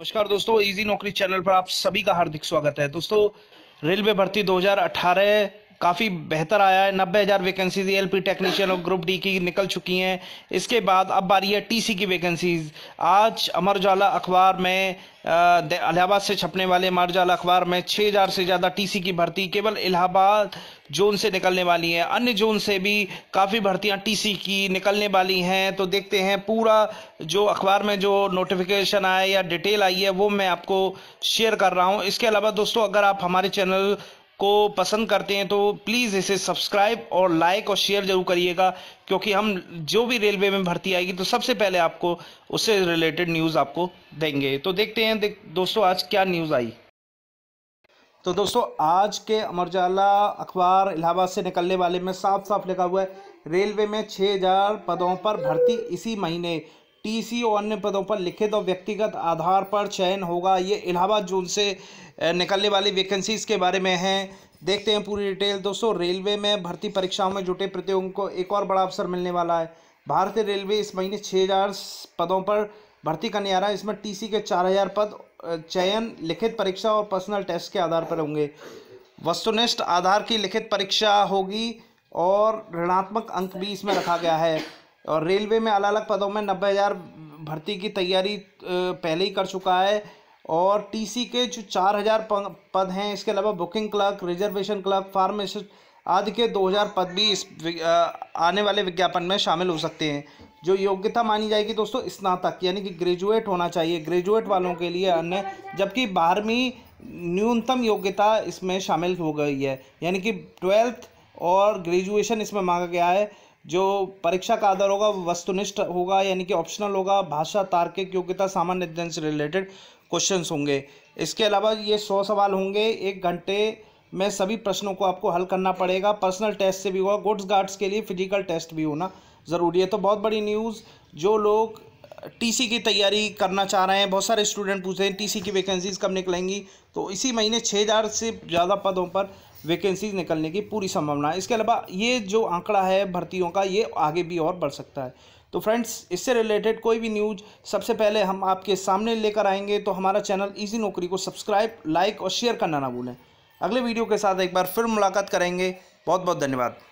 नमस्कार दोस्तों इजी नौकरी चैनल पर आप सभी का हार्दिक स्वागत है दोस्तों रेलवे भर्ती 2018 काफ़ी बेहतर आया है नब्बे हज़ार वैकेंसीज एल पी टेक्नीशियन और ग्रुप डी की निकल चुकी हैं इसके बाद अब बारी है टी सी की वैकेंसीज आज अमर उजाला अखबार में इलाहाबाद से छपने वाले अमर उजाला अखबार में छः हज़ार से ज़्यादा टी सी की भर्ती केवल इलाहाबाद जोन से निकलने वाली हैं अन्य जोन से भी काफ़ी भर्तियाँ टी सी की निकलने वाली हैं तो देखते हैं पूरा जो अखबार में जो नोटिफिकेशन आया या डिटेल आई है वो मैं आपको शेयर कर रहा हूँ इसके अलावा दोस्तों अगर आप हमारे चैनल को पसंद करते हैं तो प्लीज़ इसे सब्सक्राइब और लाइक और शेयर जरूर करिएगा क्योंकि हम जो भी रेलवे में भर्ती आएगी तो सबसे पहले आपको उससे रिलेटेड न्यूज़ आपको देंगे तो देखते हैं देख, दोस्तों आज क्या न्यूज़ आई तो दोस्तों आज के अमर उजाला अखबार इलाहाबाद से निकलने वाले में साफ साफ लिखा हुआ है रेलवे में हजार पदों पर भर्ती इसी महीने टीसी और अन्य पदों पर लिखित और व्यक्तिगत आधार पर चयन होगा ये इलाहाबाद जोन से निकलने वाली वैकेंसीज़ के बारे में है देखते हैं पूरी डिटेल दोस्तों रेलवे में भर्ती परीक्षाओं में जुटे प्रतियोगियों को एक और बड़ा अवसर मिलने वाला है भारतीय रेलवे इस महीने छः हज़ार पदों पर भर्ती करने आ रहा है इसमें टीसी के चार हज़ार पद चयन लिखित परीक्षा और पर्सनल टेस्ट के आधार पर होंगे वस्तुनिष्ठ आधार की लिखित परीक्षा होगी और ऋणात्मक अंक भी इसमें रखा गया है और रेलवे में अलग अलग पदों में नब्बे हज़ार भर्ती की तैयारी पहले ही कर चुका है और टीसी के जो चार हज़ार पद हैं इसके अलावा booking clerk reservation clerk pharmacist आदि के दो हज़ार पद भी इस आने वाले विज्ञापन में शामिल हो सकते हैं जो योग्यता मानी जाएगी दोस्तों स्नातक यानी कि ग्रेजुएट होना चाहिए ग्रेजुएट वालों के लिए अन्य जबकि बारहवीं न्यूनतम योग्यता इसमें शामिल हो गई है यानी कि ट्वेल्थ और ग्रेजुएशन इसमें मांगा गया है जो परीक्षा का आधार होगा वस्तुनिष्ठ होगा यानी कि ऑप्शनल होगा भाषा तार्किक योग्यता सामान्य अध्ययन से रिलेटेड क्वेश्चन होंगे इसके अलावा ये सौ सवाल होंगे एक घंटे में सभी प्रश्नों को आपको हल करना पड़ेगा पर्सनल टेस्ट से भी होगा गुड्स गार्ड्स के लिए फिजिकल टेस्ट भी होना ज़रूरी है तो बहुत बड़ी न्यूज़ जो लोग टीसी की तैयारी करना चाह रहे हैं बहुत सारे स्टूडेंट पूछ रहे हैं टीसी की वैकेंसीज़ कब निकलेंगी तो इसी महीने छः हज़ार से ज़्यादा पदों पर वैकेंसीज निकलने की पूरी संभावना है इसके अलावा ये जो आंकड़ा है भर्तियों का ये आगे भी और बढ़ सकता है तो फ्रेंड्स इससे रिलेटेड कोई भी न्यूज सबसे पहले हम आपके सामने लेकर आएंगे तो हमारा चैनल इजी नौकरी को सब्सक्राइब लाइक और शेयर करना ना भूलें अगले वीडियो के साथ एक बार फिर मुलाकात करेंगे बहुत बहुत धन्यवाद